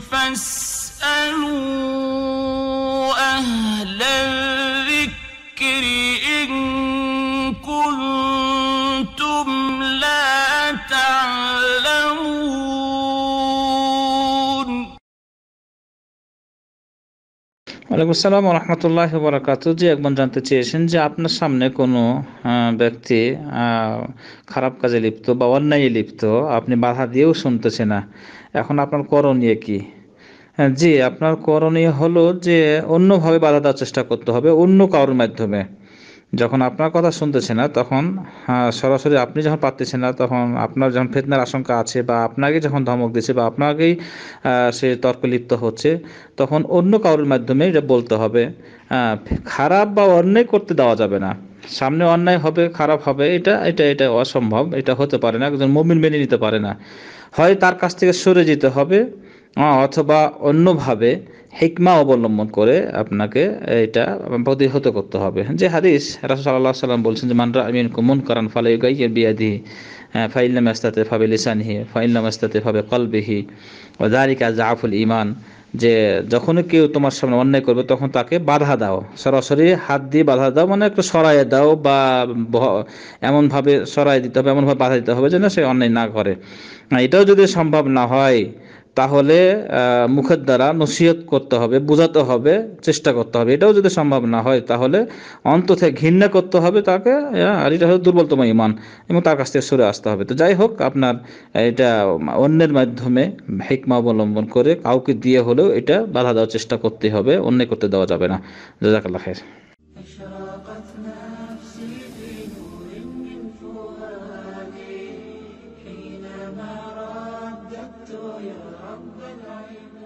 فاسألوا ওয়ালাইকুম আসসালাম রহমতুল্লাহ বরাকাত যে একবার জানতে চেয়েছেন যে আপনার সামনে কোনো ব্যক্তি খারাপ কাজে লিপ্ত বা অন্যায় লিপ্ত আপনি বাধা দিয়েও শুনতেছে না এখন আপনার করণীয় কি জি আপনার করণীয় হলো যে অন্যভাবে বাধা দেওয়ার চেষ্টা করতে হবে অন্য কারোর মাধ্যমে যখন আপনার কথা শুনতেছে না তখন সরাসরি আপনি যখন পারতেছেন না তখন আপনার যখন ফেতনার আশঙ্কা আছে বা আপনাকে যখন ধমক দিচ্ছে বা আপনাকেই সে তর্ক লিপ্ত হচ্ছে তখন অন্য কারোর মাধ্যমে এটা বলতে হবে খারাপ বা অন্যায় করতে দেওয়া যাবে না সামনে অন্যায় হবে খারাপ হবে এটা এটা এটা অসম্ভব এটা হতে পারে না একজন মমিন মেনে নিতে পারে না হয় তার কাছ থেকে সরে যেতে হবে অথবা অন্যভাবে হিকমা অবলম্বন করে আপনাকে এটা প্রতিহত করতে হবে যে হাদিস রাসুল্লাহ সাল্লাম বলছেন যে মানরা আমিন কুমন করান ফালে গাইয়ের বিয়াদি হ্যাঁ, ফাইল্লাম আস্তাতে ফাবে লিসানহি ফাইল্লাম আস্তাতে ফাবে কলবিহি ও দারিকা জাফুল ইমান যে যখনই কেউ তোমার সামনে অন্যায় করবে তখন তাকে বাধা দাও সরাসরি হাত দিয়ে বাধা দাও মানে একটু সরাইয়ে দাও বা এমনভাবে সরাই দিতে হবে এমনভাবে বাধা দিতে হবে যেন সে অন্যায় না করে এটাও যদি সম্ভব না হয় তাহলে মুখের দ্বারা নসিহত করতে হবে বোঝাতে হবে চেষ্টা করতে হবে এটাও যদি সম্ভব না হয় তাহলে অন্ত থেকে ঘৃণা করতে হবে তাকে হ্যাঁ, আর এটা হলো দুর্বলতম ইমান এবং তার কাছ থেকে সরে আসতে হবে তো যাই হোক আপনার এটা অন্যের মাধ্যমে হেকমা অবলম্বন করে কাউকে দিয়ে হলেও এটা বাধা দেওয়ার চেষ্টা করতে হবে অন্য করতে দেওয়া যাবে না খের رب العباد